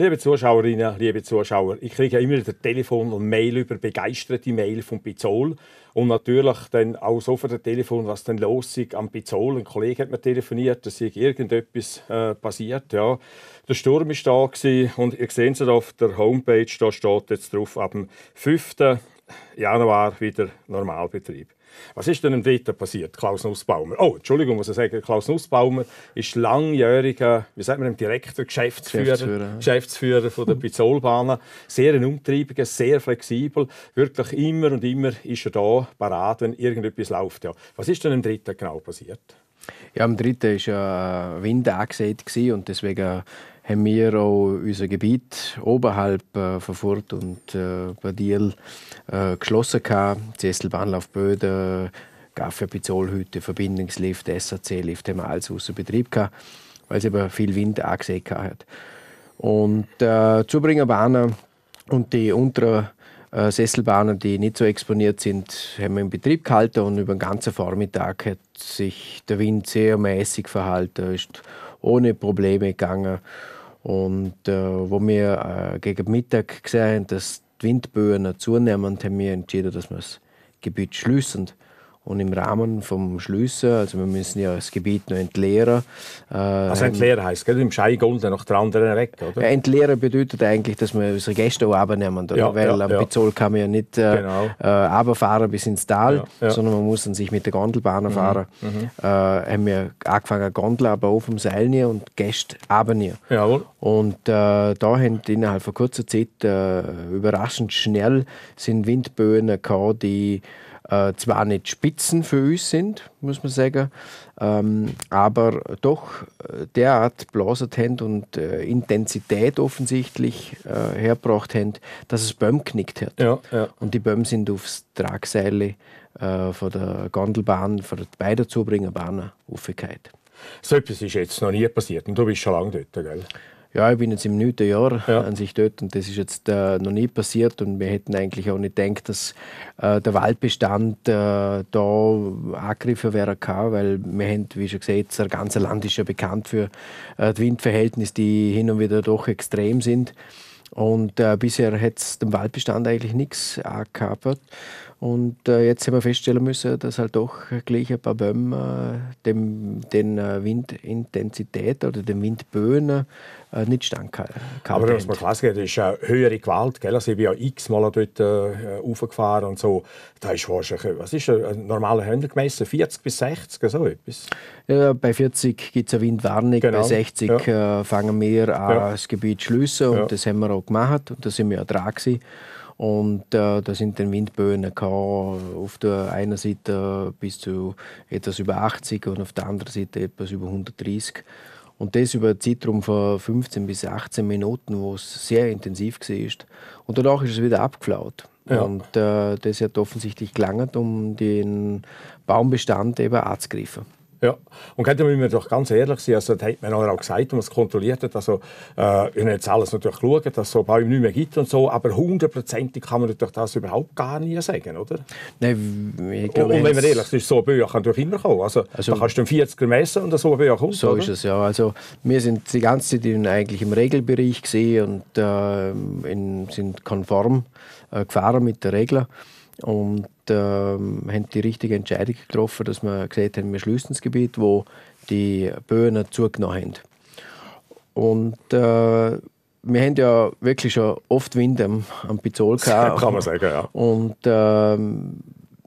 Liebe Zuschauerinnen, liebe Zuschauer, ich kriege ja immer der Telefon und Mail über begeisterte Mail von Pizzol und natürlich dann auch so von der Telefon, was dann los ist am Pizzol. Ein Kollege hat mir telefoniert, dass hier irgendetwas äh, passiert. Ja, der Sturm ist da gewesen und ihr seht es auf der Homepage, da steht jetzt drauf ab dem 5. Januar wieder Normalbetrieb. Was ist denn im Dritten passiert? Klaus Nussbaumer. Oh, Entschuldigung, muss ich sagen, Klaus Nussbaumer ist langjähriger, wie sagt man, im Direktor, Geschäftsführer, Geschäftsführer, ja. Geschäftsführer von der Pizolbahnen. Sehr ein umtriebiger, sehr flexibel. Wirklich immer und immer ist er da, parat, wenn irgendetwas läuft. Ja. Was ist denn im Dritten genau passiert? Ja, am 3. war ja Wind angesät und deswegen haben wir auch unser Gebiet oberhalb äh, von Furt und äh, Badiel äh, geschlossen. Zesselbahnlaufböden, Gaffer, Pizolhütte, Verbindungslift, SAC-Lift haben wir alles außer Betrieb gehabt, weil es eben viel Wind angesät hat. Und äh, Zubringerbahnen und die unteren äh, Sesselbahnen, die nicht so exponiert sind, haben wir in Betrieb gehalten und über den ganzen Vormittag hat sich der Wind sehr mäßig verhalten, ist ohne Probleme gegangen. Und äh, wo wir äh, gegen Mittag gesehen haben, dass die Windböen zunehmend haben wir entschieden, dass wir das Gebiet schließen und im Rahmen vom Schlüssen, also wir müssen ja das Gebiet noch entleeren. Äh, also entleeren heisst, gell? im Scheigolden nach der anderen weg, oder? Ja, entleeren bedeutet eigentlich, dass wir unsere Gäste auch abnehmen, oder? Ja, weil ja, am ja. kann man ja nicht äh, genau. äh bis ins Tal, ja, sondern man muss dann sich mit der Gondelbahn mhm, fahren. Mhm. Äh, haben wir angefangen, Gondel aber auf dem Seil nie und Gäste runter. Jawohl. Und äh, da haben innerhalb von kurzer Zeit äh, überraschend schnell sind Windböen gekommen, die äh, zwar nicht Spitzen für uns sind, muss man sagen, ähm, aber doch äh, derart blasert und äh, Intensität offensichtlich äh, hergebracht haben, dass es Böhm knickt hat. Ja, ja. Und die Böhm sind aufs Tragseil äh, von der Gondelbahn, von der Beiderzubringerbahn, Zubringerbahnen So etwas ist jetzt noch nie passiert und du bist schon lange dort, gell? ja, ich bin jetzt im neunten Jahr ja. an sich dort und das ist jetzt äh, noch nie passiert und wir hätten eigentlich auch nicht gedacht, dass äh, der Waldbestand äh, da Angriffe wäre kann, weil wir haben, wie schon gesagt, das ganze Land ist ja bekannt für äh, die Windverhältnisse, die hin und wieder doch extrem sind und äh, bisher hat es dem Waldbestand eigentlich nichts angekapert und äh, jetzt haben wir feststellen müssen, dass halt doch gleich ein paar Bäume äh, dem, den äh, Windintensität oder den Windböen äh, nicht standhalten. Aber du muss man klar sagen, das ist eine höhere Gewalt. Gell? Also ich bin ja x-mal dort äh, raufgefahren und so. Da ist wahrscheinlich, äh, was ist ein normaler Händler gemessen? 40 bis 60, so etwas? Ja, bei 40 gibt es eine Windwarnung, genau. bei 60 ja. Äh, fangen wir an, ja. das Gebiet schliessen und das haben wir auch gemacht und da sind wir auch dran gewesen. Und äh, da sind dann Windböen auf der einen Seite bis zu etwas über 80 und auf der anderen Seite etwas über 130. Und das über einen Zeitraum von 15 bis 18 Minuten, wo es sehr intensiv war. Und danach ist es wieder abgeflaut. Ja. Und äh, das hat offensichtlich gelangt, um den Baumbestand eben anzugreifen. Ja, und da müssen wir doch ganz ehrlich sein, also, das hat man auch gesagt, wenn man es kontrolliert hat, also, äh, wir haben jetzt alles natürlich geschaut, dass es so Bäume nicht mehr gibt und so, aber hundertprozentig kann man natürlich das überhaupt gar nicht sagen, oder? Nein, ich glaube... Und, und wenn man ehrlich ist, so ein Böe kann natürlich immer kommen, also, also da kannst du einen 40er messen und so ein Böe kommt, So oder? ist es, ja, also wir sind die ganze Zeit in, eigentlich im Regelbereich gesehen und äh, in, sind konform äh, gefahren mit den Regeln und ähm, haben die richtige Entscheidung getroffen, dass wir gesagt haben, wir schließen das Gebiet, wo die Böen zugenommen haben. Und äh, wir haben ja wirklich schon oft Wind am, am Pizol gehabt. Kann man sagen, ja. Und ähm,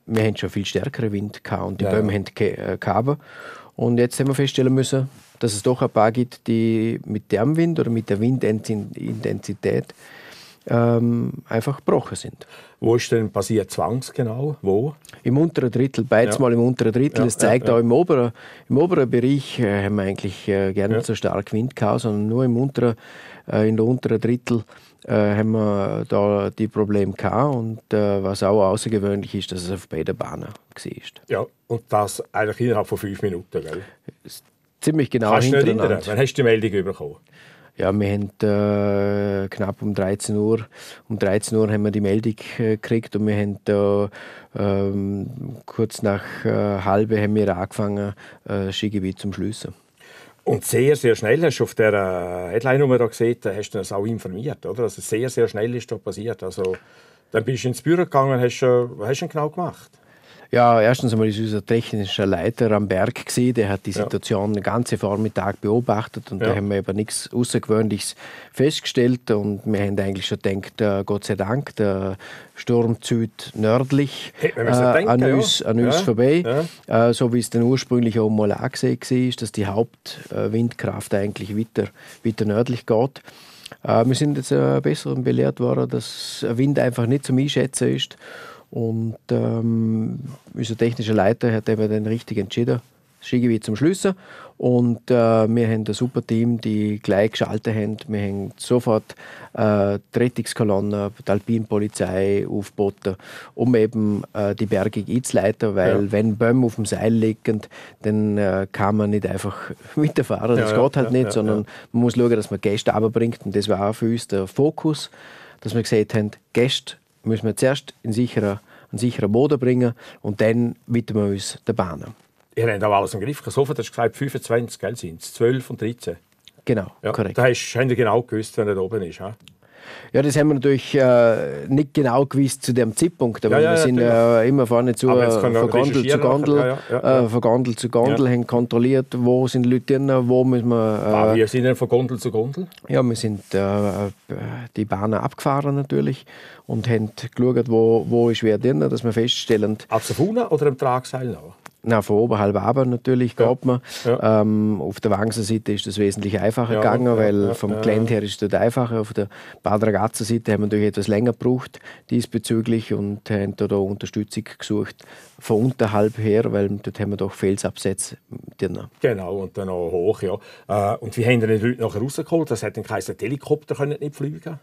wir haben schon viel stärkeren Wind gehabt und die ja, Bäume haben ge äh, gehabt. Und jetzt haben wir feststellen müssen, dass es doch ein paar gibt, die mit dem Wind oder mit der Windintensität ähm, einfach gebrochen sind. Wo ist denn passiert zwangsgenau? Wo? Im unteren Drittel, beides ja. mal im unteren Drittel. Ja, es zeigt ja, auch im oberen, im oberen Bereich äh, haben wir eigentlich äh, gerne nicht so stark Wind gehabt, sondern nur im unteren, äh, in der unteren Drittel äh, haben wir da die Probleme gehabt. Und äh, was auch außergewöhnlich ist, dass es auf beiden Bahnen war. Ja, und das eigentlich innerhalb von fünf Minuten, gell? Ziemlich genau Kannst hintereinander. Wann hast du die Meldung bekommen? Ja, wir haben äh, knapp um 13 Uhr, um 13 Uhr haben wir die Meldung äh, gekriegt und wir haben da äh, kurz nach äh, halbe haben wir angefangen, äh, Skigebiet zu Schliessen. Und sehr, sehr schnell hast du auf der äh, Headline, die man da sieht, hast du das auch informiert, oder? Also sehr, sehr schnell ist da passiert. Also, dann bist du ins Büro gegangen und hast, was hast du denn genau gemacht? Ja, erstens einmal ist unser technischer Leiter am Berg gewesen, der hat die Situation den ganzen Vormittag beobachtet und da haben wir aber nichts Außergewöhnliches festgestellt und wir haben eigentlich schon gedacht, äh, Gott sei Dank, der Sturm zieht nördlich hey, äh, denken, an uns, an uns vorbei, äh, so wie es den ursprünglich auch mal angesehen war, dass die Hauptwindkraft eigentlich weiter, weiter nördlich geht. Äh, wir sind jetzt äh, besser belehrt worden, dass Wind einfach nicht zum Einschätzen ist und ähm, unser technischer Leiter hat eben den richtigen entschieden. Skigebiet zum Schlüssen. Und äh, wir haben ein super Team, die gleich geschaltet haben. Wir haben sofort äh, die Rettungskolonne, die Alpinpolizei aufgeboten, um eben äh, die Berge einzuleiten, weil ja. wenn Böhm auf dem Seil liegen, dann äh, kann man nicht einfach weiterfahren. Das ja, geht halt ja, nicht, sondern man muss schauen, dass man Gäste runterbringt. Und das war auch für uns der Fokus, dass wir gesagt haben, Gäste müssen wir zuerst in sicherer einen sicheren Boden bringen und dann widmen wir uns den Bahnen. Ihr habt auch alles im Griff. So viel, du hast gesagt, 25 sind es, 12 und 13. Genau, ja, korrekt. Da hast, habt genau gewusst, wenn er oben ist. He? Ja, das haben wir natürlich äh, nicht genau gewusst zu dem Zeitpunkt, aber ja, ja, wir sind ja äh, immer vorne zu Vergandel äh, zu Gandel, äh, Vergandel zu Gandel, haben kontrolliert, wo sind Leute drin, wo müssen wir... Äh, ah, wir sind ja von Gondel zu Gondel? Ja, wir sind äh, die Bahnen abgefahren natürlich und haben geschaut, wo, wo ist wer drin, dass wir feststellen... Auf der Funa oder am Tragseil noch? Na, von oberhalb halb aber natürlich ja. man. Ja. Ähm, auf der Wangser-Seite ist das wesentlich einfacher ja, gegangen, weil vom ja, Gelände her ist das einfacher. Auf der badragazza seite haben wir natürlich etwas länger gebraucht diesbezüglich und haben da Unterstützung gesucht von unterhalb her, weil dort haben wir doch Felsabsätze Genau, und dann auch hoch, ja. Äh, und wie haben die Leute nachher rausgeholt? Das hat dann geheißen, die Helikopter können nicht fliegen?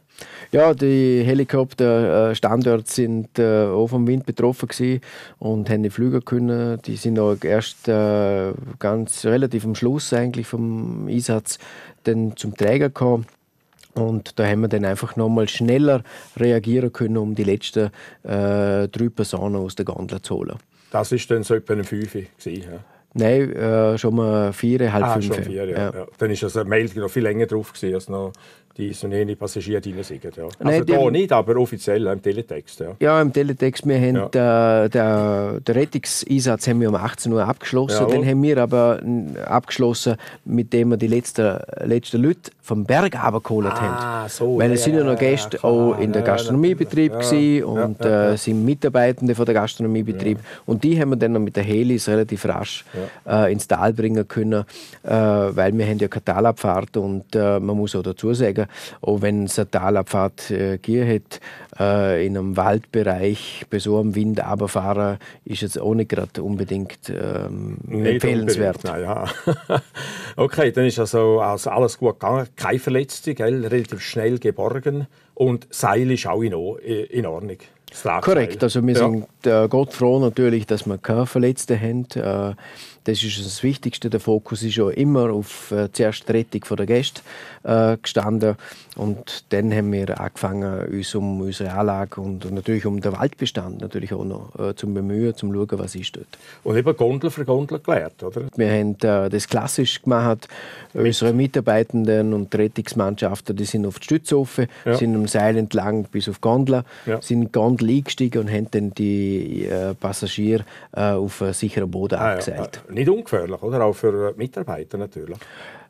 Ja, die Helikopterstandorte äh, sind äh, auch vom Wind betroffen gewesen und haben nicht fliegen können. Die sind sie noch erst äh, ganz relativ am Schluss eigentlich vom Einsatz dann zum Träger gekommen. Und da haben wir dann einfach nochmal schneller reagieren können, um die letzten äh, drei Personen aus der Gondel zu holen. Das war dann so etwa ein Fünfe. Ja. Nein, äh, schon mal vier, halb ah, fünf. Schon vier, ja. Ja. ja. Dann war das Mail noch viel länger drauf gewesen, als noch die Suneni eh Passagiere drin sind. Ja. Also Nein, da nicht, aber offiziell im Teletext. Ja, ja im Teletext. Wir haben ja. den, äh, den Rettungseinsatz haben wir um 18 Uhr abgeschlossen. Jawohl. Den haben wir aber abgeschlossen, mit dem wir die letzten, letzten Leute vom Berg abgeholt ah, haben. So, Weil es ja, sind ja noch Gäste klar, auch in der Gastronomiebetrieb ja, und äh, sind Mitarbeitende von der Gastronomiebetrieb. Und die haben wir dann noch mit der Helis relativ rasch äh, ins Tal bringen können, äh, weil wir haben ja Katalabfahrt und äh, man muss auch dazu sagen, Wälder, auch wenn es eine Talabfahrt äh, gegeben äh, in einem Waldbereich bei so einem Wind runterfahren, ist jetzt auch nicht gerade unbedingt ähm, nicht empfehlenswert. Unbedingt, ja. okay, dann ist also, also alles gut gegangen. Keine Verletzte, gell? relativ schnell geborgen. Und Seil ist auch in, o in Ordnung. Korrekt, also wir ja. sind äh, Gott froh natürlich, dass wir keine Verletzten haben. Äh, das ist das Wichtigste. Der Fokus ist ja immer auf äh, zuerst die Rettung der Gäste äh, gestanden. Und dann haben wir angefangen, uns um unsere Anlage und natürlich um den Waldbestand natürlich auch noch äh, zu bemühen, zu schauen, was ist dort. Und eben Gondel für Gondel gelernt, oder? Wir haben äh, das klassisch gemacht. Mit. Unsere Mitarbeitenden und Rettungsmannschaften, die sind auf die Stützhofe, ja. sind am Seil entlang bis auf Gondler, ja. sind in Gondel eingestiegen und haben dann die äh, Passagiere äh, auf sicheren Boden ah, abgeseilt. Ja nicht ungefährlich, oder? Auch für äh, Mitarbeiter natürlich.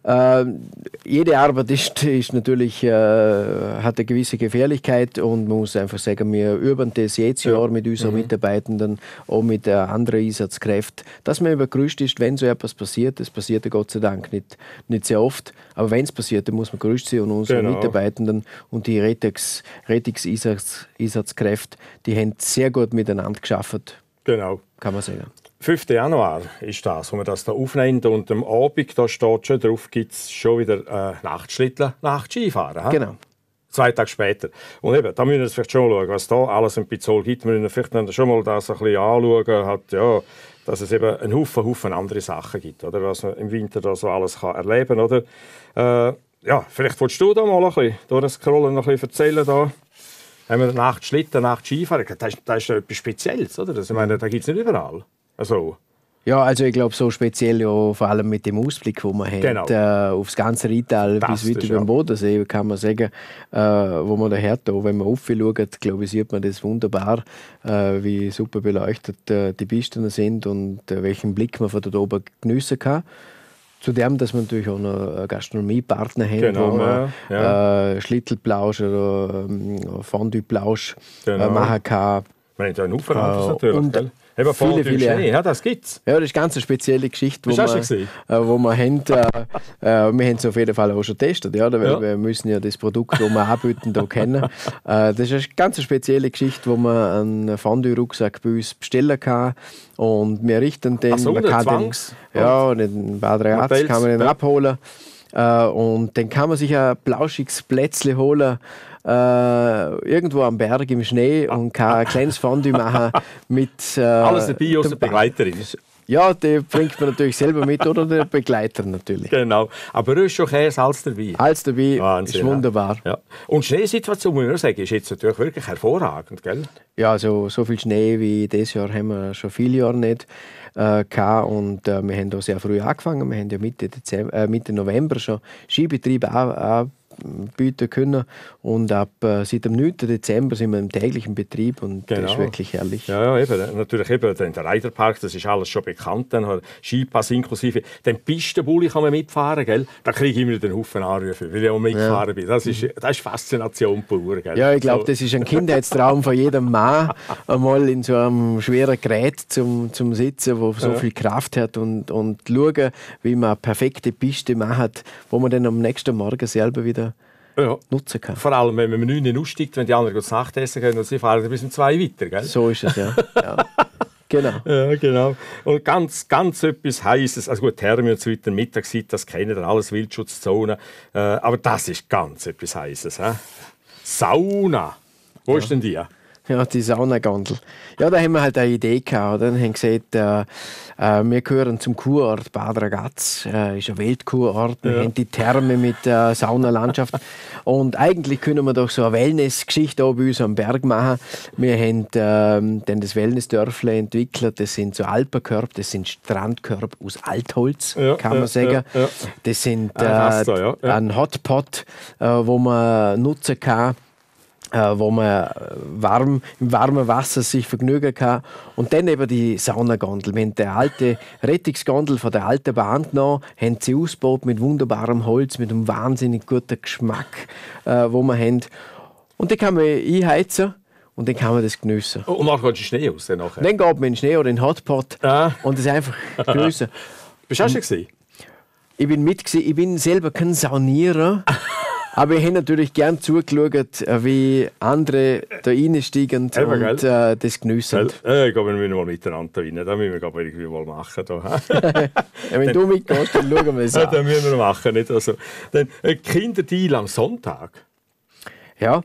Ähm, jede Arbeit ist, ist natürlich, äh, hat eine gewisse Gefährlichkeit und man muss einfach sagen, wir üben das jedes Jahr mit unseren mhm. Mitarbeitenden, und mit äh, anderen Einsatzkräften, dass man übergerüstet ist, wenn so etwas passiert. Das passiert ja Gott sei Dank nicht, nicht sehr oft, aber wenn es passiert, dann muss man gerüstet sein und unsere genau. Mitarbeitenden und die Rettungseinsatzkräfte, die haben sehr gut miteinander geschafft. Genau. Kann man sagen. 5. Januar ist das, wo wir das da aufnehmen. Und am Abend, da steht schon drauf, gibt es schon wieder äh, Nachtschlittler nach Skifahren. He? Genau. Zwei Tage später. Und eben, da müssen wir vielleicht schon schauen, was da alles im Pizol gibt. Wir müssen vielleicht schon mal das ein bisschen anschauen, halt, ja, dass es eben einen Haufen, Haufen andere Sachen gibt, oder? was man im Winter da so alles kann erleben kann. Äh, ja, vielleicht willst du da mal ein bisschen durch das Scrollen noch ein bisschen erzählen. Da haben wir Nacht Schlitten, Nacht Skifahren. Das ist, das ist etwas Spezielles, oder? Das, ich meine, da gibt es nicht überall. Also, ja, also ich glaube, so speziell ja, vor allem mit dem Ausblick, den man genau. hat, äh, aufs ganze Rital bis weit über den Bodensee, kann man sagen, äh, wo man da hört, wenn man aufschaut, glaube ich, sieht man das wunderbar, äh, wie super beleuchtet äh, die Pisten sind und äh, welchen Blick man von dort oben geniessen kann. Zudem, dass man natürlich auch noch Gastronomiepartner haben, genau, wo man ja, ja. Äh, Schlittelplausch oder ähm, Fondue-Plausch genau. machen kann. Man hat ja einen Uferhandel natürlich, und, gell? Eben, viele, viele. Schnee. Ja, das gibt's. Ja, das ist ganz eine spezielle Geschichte, wo wir, äh, wo wir haben. Äh, äh, wir haben es auf jeden Fall auch schon getestet, ja, weil ja. wir müssen ja das Produkt, das wir anbieten, da kennen. Äh, das ist eine ganz spezielle Geschichte, wo man einen Fondue-Rucksack bei uns bestellen kann und wir richten den. Ach so, man kann den, ja, den Bad Reaz kann man den ja. abholen. Uh, und dann kann man sich ein plauschiges Plätzchen holen äh, irgendwo am Berg im Schnee und kann ein kleines Fondue machen mit. Äh, Alles dabei, außer Begleiterin. Ja, die bringt man natürlich selber mit oder der Begleiter natürlich. Genau. Aber ist schon Käse, Hals dabei. Hals dabei, Wahnsinn, ist wunderbar. Ja. Und Schneesituation, muss man sagen, ist jetzt natürlich wirklich hervorragend, gell? Ja, also so viel Schnee wie dieses Jahr haben wir schon viele Jahre nicht äh, gehabt. Und äh, wir haben auch sehr früh angefangen. Wir haben ja Mitte, Dezember, äh, Mitte November schon Skibetrieb angefangen bieten können. Und ab äh, seit dem 9. Dezember sind wir im täglichen Betrieb und genau. das ist wirklich herrlich. Ja, ja eben. Natürlich eben der Reiterpark, das ist alles schon bekannt. Dann halt Skipass inklusive. Den Pistenbulli kann man mitfahren, gell? Da kriege ich immer den Haufen Anrufe, weil ich auch mitgefahren ja. bin. Das ist, das ist Faszination pur, gell? Ja, ich glaube, also das ist ein Kindheitstraum von jedem Mann, einmal in so einem schweren Gerät zum, zum Sitzen, wo so ja. viel Kraft hat und, und schauen, wie man eine perfekte Piste macht, wo man dann am nächsten Morgen selber wieder ja. nutzen kann. Vor allem, wenn man um 9 Uhr aussteigt, wenn die anderen zu Nacht essen gehen und sie fahren bis um 2 Uhr weiter. Gell? So ist es, ja. ja. Genau. Ja, genau. Und ganz, ganz etwas Heißes, also gut, Therme und so weiter, Mittagszeit, das kennen wir alles, Wildschutzzone, äh, aber das ist ganz etwas Heißes. He? Sauna. Wo ja. ist denn die? Ja, die Saunagondel. Ja, da haben wir halt eine Idee gehabt. Oder? Dann haben gesagt, äh, äh, wir gehören zum Kurort Bad Ragaz. Äh, ist ein Weltkurort. Wir ja. haben die Therme mit äh, Saunalandschaft. Und eigentlich können wir doch so eine Wellness-Geschichte bei uns am Berg machen. Wir haben ähm, dann das Wellness-Dörfle entwickelt. Das sind so Alpenkörbe, das sind Strandkörbe aus Altholz, ja, kann man ja, sagen. Das sind ein, äh, Raster, ein Hotpot, äh, wo man nutzen kann äh, wo man äh, warm, im warmen Wasser sich vergnügen kann. Und dann eben die Saunagondel. Wir haben die alte Rettungsgondel von der alten Bahn genommen, haben sie ausgebaut mit wunderbarem Holz, mit einem wahnsinnig guten Geschmack, äh, wo wir haben. Und die kann man einheizen und dann kann man das geniessen. Und macht man Schnee aus dann nachher? Dann geht man in den Schnee oder in den Hotpot ah. und das einfach geniessen. Bist du auch schon Ich bin mit, ich bin selber kein Saunierer. Aber ich hätte natürlich gern zugeschaut, äh, wie andere da reinsteigen Eben, und äh, das geniessen. Äh, ich glaube, wir müssen mal miteinander da rein. Das müssen wir irgendwie mal machen. Da. ja, wenn du mitgehst, dann schauen wir es an. das müssen wir machen. Nicht? Also, dann, äh, Kinderdeal am Sonntag. Ja,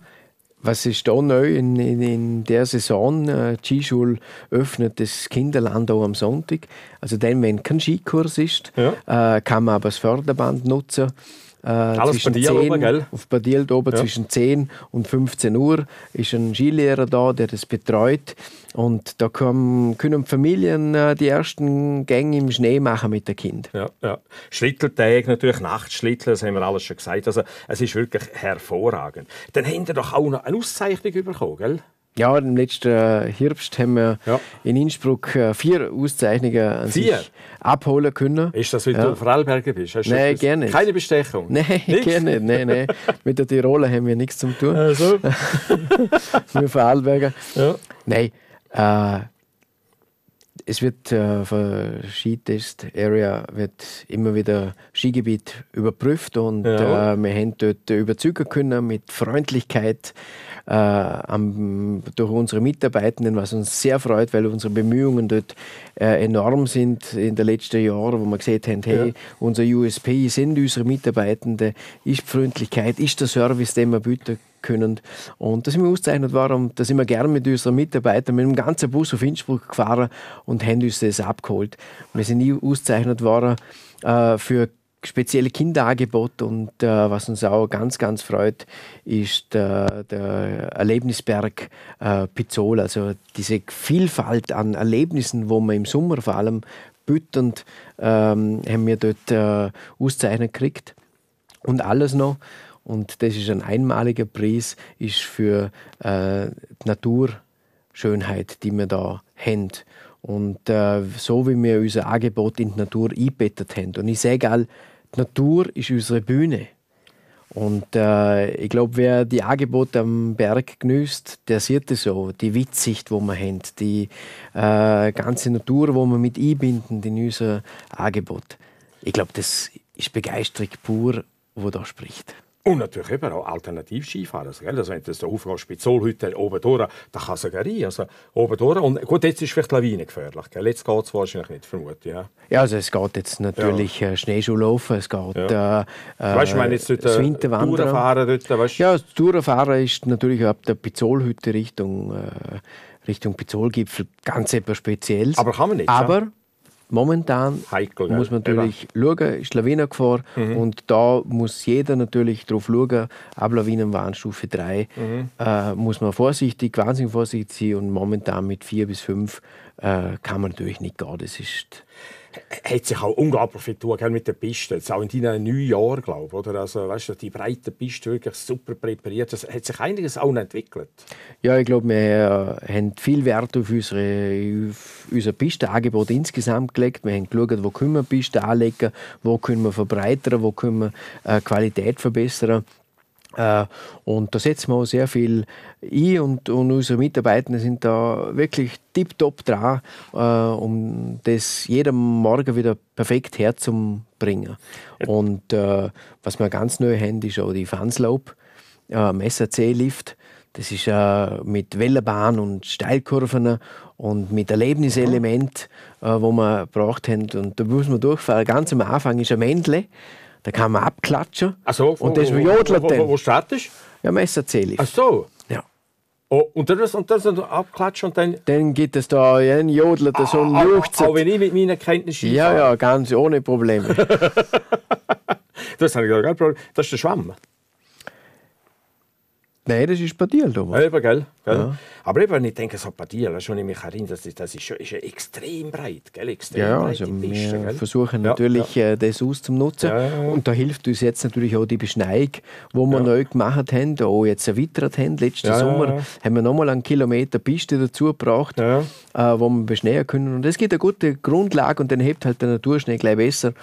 was ist da neu in, in, in der Saison? Die äh, Skischule öffnet das Kinderland auch am Sonntag. Also dann, wenn kein Skikurs ist, ja. Äh, kann man aber das Förderband nutzen. Äh, Alles zwischen Badiel 10, oben, gell? Auf Badiel oben ja. zwischen 10 und 15 Uhr ist ein Skilehrer da, der das betreut. Und da können, können Familien äh, die ersten Gänge im Schnee machen mit den Kindern. Ja, ja. Schlitteltag, natürlich Nachtschlittel, das haben wir alles schon gesagt. Also, es ist wirklich hervorragend. Dann habt ihr doch auch noch eine Auszeichnung bekommen, gell? Ja, im letzten äh, Herbst haben wir ja. in Innsbruck äh, vier Auszeichnungen an vier? abholen können. Ist das, weil ja. du Vorarlberger bist? Hast nein, gerne nicht. Keine Bestechung? Nein, gerne nicht. Nein, nein. Mit der Tiroler haben wir nichts zu tun. Also. wir Vorarlberger. Ja. Nein, äh, es wird äh, von Skitest Area wird immer wieder Skigebiet überprüft und ja. äh, wir haben dort überzeugen können mit Freundlichkeit äh, am, durch unsere Mitarbeitenden, was uns sehr freut, weil unsere Bemühungen dort äh, enorm sind in den letzten Jahren, wo wir gesehen haben, hey, ja. unser USP sind unsere Mitarbeitenden, ist die Freundlichkeit, ist der Service, den wir bieten können. Und das sind wir ausgezeichnet worden. Da sind wir gerne mit unseren Mitarbeitern, mit dem ganzen Bus auf Innsbruck gefahren und haben uns das abgeholt. Wir sind nie ausgezeichnet worden äh, für spezielle Kinderangebot und äh, was uns auch ganz, ganz freut, ist der, äh, der Erlebnisberg äh, Pizzol. Also diese Vielfalt an Erlebnissen, wo man im Sommer vor allem bütend ähm, haben wir dort äh, Auszeichnungen gekriegt und alles noch. Und das ist ein einmaliger Preis, ist für äh, die Naturschönheit, die wir da haben. Und äh, so wie wir unser Angebot in die Natur eingebettet haben. Und ich sage all, die Natur ist unsere Bühne. Und äh, ich glaube, wer die Angebote am Berg genießt, der sieht es so. Die Witzsicht, die man haben, die äh, ganze Natur, die man mit einbinden in unser Angebot. Ich glaube, das ist Begeisterung pur, wo da spricht. Und natürlich eben auch alternativ Skifahren. Also, also wenn du so aufgehst, Spitzel heute oben durch, dann kann es rein. Also oben durch. Und gut, jetzt ist vielleicht Lawine gefährlich. Gell? Jetzt geht es wahrscheinlich nicht, vermute ja. ja, also es geht jetzt natürlich ja. Äh, Schneeschuhlaufen, es geht ja. äh, äh weißt, ich meine jetzt dort, das Winterwandern. Tourenfahren dort, äh, weißt? Ja, das Tourenfahren ist natürlich ab der Pizolhütte Richtung... Äh, Richtung Pizolgipfel ganz etwas Spezielles. Aber kann man nicht. Aber ja? momentan Heikel, muss man natürlich eben. schauen, ist Lawine gefahren mhm. und da muss jeder natürlich drauf schauen, ab Lawinenwarnstufe 3 mhm. äh, muss man vorsichtig, wahnsinnig vorsichtig sein und momentan mit 4 bis 5 äh, kann man natürlich nicht gehen. Das ist hat sich auch unglaublich viel getan mit der Piste. Jetzt auch in deinen neun Jahren, glaube ich. Also, weißt du, die breite Piste wirklich super präpariert. Es hat sich einiges auch noch entwickelt. Ja, ich glaube, wir haben viel Wert auf, unsere, unser Pistenangebot insgesamt gelegt. Wir haben geschaut, wo können wir Pisten anlegen, wo können wir verbreitern, wo können wir äh, Qualität verbessern. Äh, und da setzen wir auch sehr viel ein und, und unsere Mitarbeiter sind da wirklich tiptop dran, äh, um das jeden Morgen wieder perfekt herzubringen. Und äh, was wir ganz neu haben, ist auch die Fanslope, äh, SAC-Lift. Das ist äh, mit Wellenbahn und Steilkurven und mit Erlebniselement, äh, wo man braucht Und da muss man durchfahren. Ganz am Anfang ist ein Mändle. Da kann man abklatschen. Ach so, und das wo, jodelt wo, wo, wo, wo statisch? Ja, Messer Ach so. Ja. Oh, und dann und das und abklatschen und dann. Dann geht es da ah, ah, ein Jodler, das so ein Juchzen. Auch wenn ich mit meinen Kenntnissen. Ja, ja, ganz ohne Probleme. das habe ich gar kein Problem. Das ist der Schwamm. Nein, das ist Badil, Thomas. Ja, eben, gell? gell? Ja. Aber eben, ich denke, so Badil, das schon mich erinnern, das ist, das ist, ist extrem breit, gell? Extrem ja, breit also Piste, wir versuchen natürlich, ja, ja. Äh, das auszunutzen. Und da hilft uns jetzt natürlich auch die Beschneiung, die wir neu gemacht haben, auch jetzt erweitert haben. Letzten Sommer haben wir nochmal einen Kilometer Piste dazu gebracht, äh, wo wir beschneien können. Und das gibt eine gute Grundlage und dann hebt halt der Naturschnee gleich besser.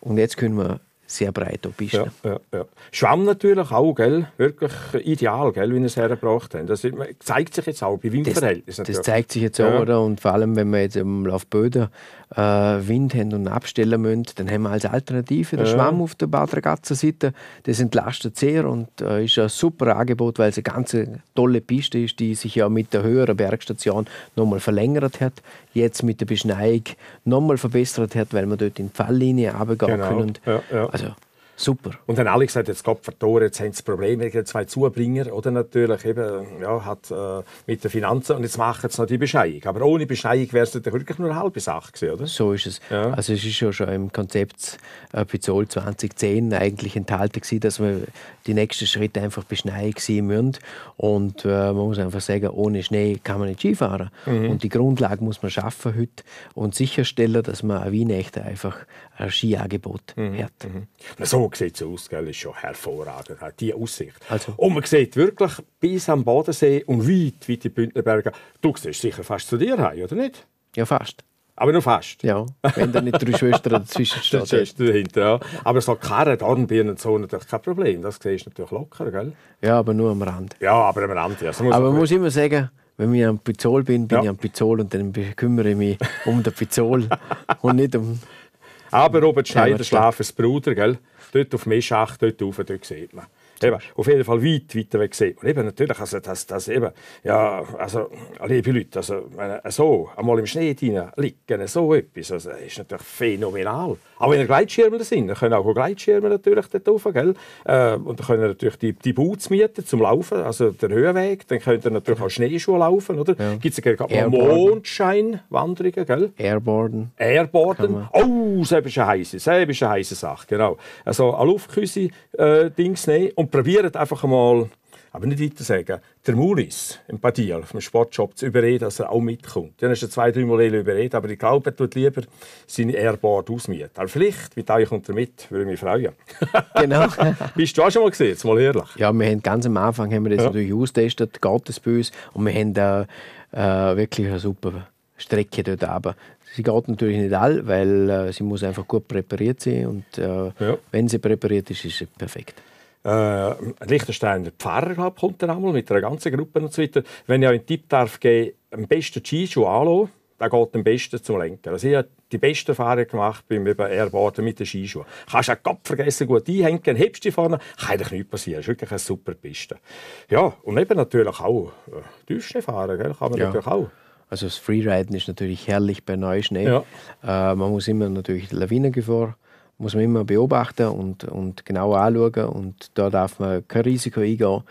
Und jetzt können wir sehr breit bist. Ja, ja, ja. Schwamm natürlich auch, gell? wirklich ideal, gell? wie wir es hergebracht haben. Das zeigt sich jetzt auch bei Windverhältnissen. Das, das zeigt sich jetzt auch, oder? und vor allem, wenn wir jetzt im Laufböden äh, Wind haben und abstellen müssen, dann haben wir als Alternative den Schwamm auf der Badragazza-Seite. Das entlastet sehr und äh, ist ein super Angebot, weil es eine ganz tolle Piste ist, die sich ja mit der höheren Bergstation nochmal verlängert hat, jetzt mit der Beschneiung nochmal verbessert hat, weil man dort in die Falllinie runtergehen genau. können. Und, 맞아요. Super. Und dann alle gesagt, jetzt Gott vertoren, jetzt haben sie Probleme, wegen zwei Zubringer, oder natürlich eben, ja, hat, äh, mit den Finanzen und jetzt machen sie noch die Bescheidung. Aber ohne Bescheidung wäre es wirklich nur eine halbe Sache gewesen, oder? So ist es. Ja. Also es ist ja schon im Konzept Pizol äh, 2010 eigentlich enthalten gewesen, dass wir die nächsten Schritte einfach beschneien sein müssen und äh, man muss einfach sagen, ohne Schnee kann man nicht Skifahren. Mhm. Und die Grundlage muss man schaffen heute und sicherstellen, dass man an Weihnachten einfach ein Skiangebot mhm. hat. Mhm. So so sieht es aus, gell, ist schon hervorragend, halt, die Aussicht. Also. Und man sieht wirklich bis am Bodensee und weit, weit die Bündnerberge. Du siehst sicher fast zu dir heim, oder nicht? Ja, fast. Aber nur fast. Ja, wenn da nicht drei Schwestern dazwischen stehen. Schwestern dahinter, ja. Aber so Karren, Dornbirnen und so natürlich kein Problem. Das siehst du natürlich locker, gell? Ja, aber nur am Rand. Ja, aber am Rand, ja. So aber man muss immer sagen, wenn ich am Pizol bin, bin ja. ich am Pizol und dann kümmere ich mich um den Pizol und nicht um... Aber Robert Schneider, Schlafers Bruder, gell? dort auf Mischach, dort rauf, dort sieht man. Eben, auf jeden Fall weit weiter weg sehen. Und Eben, natürlich, also das, das eben, ja, also, liebe Leute, also, meine, so, einmal im Schnee drin liegen, so etwas, also, ist natürlich phänomenal. Auch wenn ihr Gleitschirme sind, dann können auch Gleitschirme natürlich dort rauf, gell? Äh, und dann können natürlich die, die Boots mieten zum Laufen, also den Höhenweg, dann könnt ihr natürlich auch Schneeschuhe laufen, oder? Ja. Gibt es ja gerade Mondscheinwanderungen, gell? Airboarden. Airboarden. Oh, das ist eine heisse, das eine heisse Sache, genau. Also, eine Luftküsse äh, Dings nehmen und probiert einfach mal, aber nicht weiter sagen, der Muris im Padilla auf dem Sportshop zu überreden, dass er auch mitkommt. Dann hast du zwei, drei Mal überredet, aber ich glaube, er tut lieber seine Airboard ausmieten. Aber vielleicht, mit euch kommt er mit, würde mich freuen. Genau. Bist du auch schon mal gesehen, jetzt mal ehrlich? Ja, wir haben ganz am Anfang haben wir das ja. natürlich austestet, geht es bei uns und wir haben äh, wirklich eine super Strecke dort runter sie geht natürlich nicht all, weil äh, sie muss einfach gut präpariert sein und äh, ja. wenn sie präpariert ist, ist sie perfekt. Äh, Liechtensteiner Pfarrer glaub, kommt dann einmal mit einer ganzen Gruppe und so weiter. Wenn ich auch einen Tipp darf geben, am besten Skischuh anlassen, der geht am besten zum Lenken. Also ich habe die beste Erfahrung gemacht beim Airboarden mit den Skischuhen. Kannst auch Kopf vergessen, gut einhängen, hebst dich vorne, kann dir nichts passieren. Das ist wirklich eine super Piste. Ja, und eben natürlich auch äh, Tiefschnee kann man ja. natürlich auch. Also das Freeriden ist natürlich herrlich bei Neuschnee. Ja. Äh, man muss immer natürlich die Lawinengefahr muss man immer beobachten und, und genau anschauen und da darf man kein Risiko eingehen.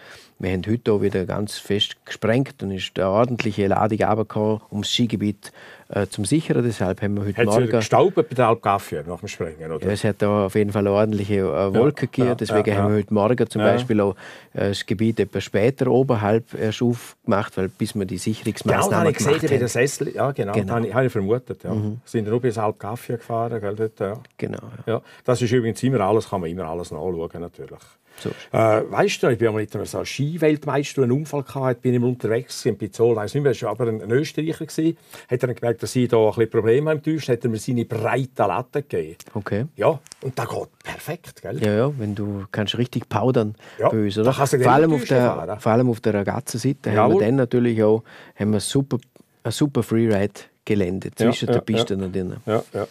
Wir haben heute auch wieder ganz fest gesprengt und ist eine ordentliche Ladung runtergekommen das Skigebiet äh, zum Sichern. Deshalb haben wir heute Hat's Morgen... Hat gestaubt bei der Alpgaffe nach dem Sprengen? Oder? Ja, es hat da auf jeden Fall eine ordentliche äh, Wolke ja, gegeben. Ja, Deswegen ja, haben wir heute Morgen zum Beispiel auch äh, das Gebiet etwas später oberhalb erst äh, aufgemacht, weil bis wir die Sicherungsmaßnahmen genau, gemacht gesehen, haben. Genau, das Sessel, ja genau, genau. Habe, ich, habe ich vermutet. Ja. Mhm. Sind nur bis Alpgaffe gefahren, gell, dort, ja. Genau. Ja. Das ist übrigens immer alles, kann man immer alles nachschauen natürlich. So. Äh, weißt du, ich bin mal in so Ski Skiweltmeister einen Unfall gehabt, bin ich mal unterwegs in Pizzol, weiß nicht mehr, aber ein, Österreicher gewesen. Hat er gemerkt, dass ich da ein bisschen Probleme im Tisch, hat er mir seine breite Latte gegeben. Okay. Ja, und da geht perfekt, gell? Ja, ja, wenn du kannst richtig powdern, ja, böse, oder? Vor allem, auf der, fahren. vor allem auf der Ragazza-Seite ja, haben wir dann natürlich auch haben wir super, ein super Freeride-Gelände zwischen ja, der Piste und denen. Ja, ja.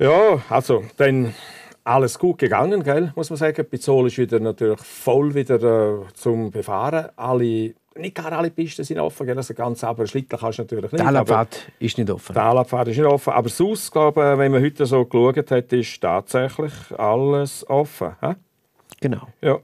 Ja, also, dann alles gut gegangen, gell, muss man sagen. Die Pizzol ist wieder natürlich voll wieder äh, zum Befahren. Alle, nicht gar alle Pisten sind offen, gell? also ganz aber Schlittel kannst du natürlich nicht. Die Alabfahrt ist nicht offen. Die ist nicht offen, aber sonst, glaube äh, wenn man heute so geschaut hat, ist tatsächlich alles offen. He? Genau. Ja.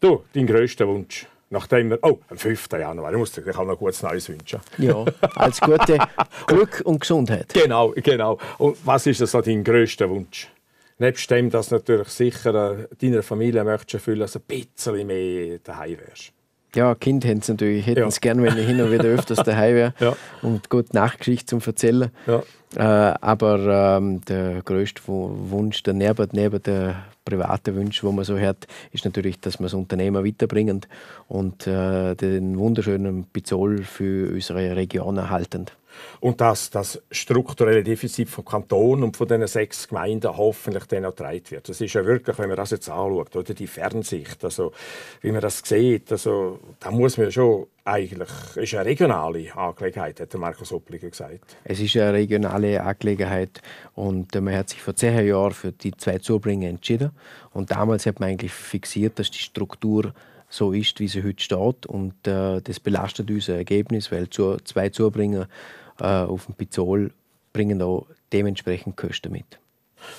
Du, dein grösster Wunsch? Nachdem wir, oh, am 5. Januar, ich muss dir auch noch gutes Neues wünschen. Ja, als gute Glück und Gesundheit. Genau, genau. Und was ist das so dein grösster Wunsch? Nebst dem, dass du natürlich sicher äh, deiner Familie möchtest fühlen, dass du ein bisschen mehr daheim wärst. Ja, Kind hätten sie natürlich, hätten ja. es gerne, wenn ich hin und wieder öfters daheim wäre ja. und gute Nachtgeschichte zum Erzählen. Ja. Äh, aber ähm, der größte Wunsch, der neben, neben der privaten Wunsch, wo man so hört, ist natürlich, dass wir das Unternehmen weiterbringen und äh, den wunderschönen Pizol für unsere Region erhalten und dass das strukturelle Defizit vom Kanton und von den sechs Gemeinden hoffentlich dann auch getragen wird. Das ist ja wirklich, wenn man das jetzt anschaut, oder die Fernsicht, also wie man das sieht, also da muss man schon eigentlich ist eine regionale Angelegenheit, hat Markus Oppliger gesagt. Es ist eine regionale Angelegenheit und äh, man hat sich vor zehn Jahren für die zwei Zubringe entschieden und damals hat man eigentlich fixiert, dass die Struktur so ist, wie sie heute steht und äh, das belastet unser Ergebnis, weil zu, zwei Zubringer äh, auf dem Pizol bringen auch dementsprechend Kosten mit.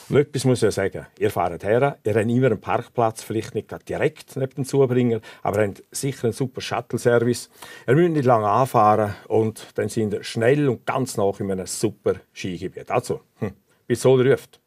Und etwas muss ich sagen. Ihr fahrt her, ihr habt immer einen Parkplatz, vielleicht nicht direkt neben dem Zubringer, aber ihr habt sicher einen super Shuttle-Service. Ihr müsst nicht lange anfahren und dann sind ihr schnell und ganz nach in einem super Skigebiet. Also, hm, bis so ruft.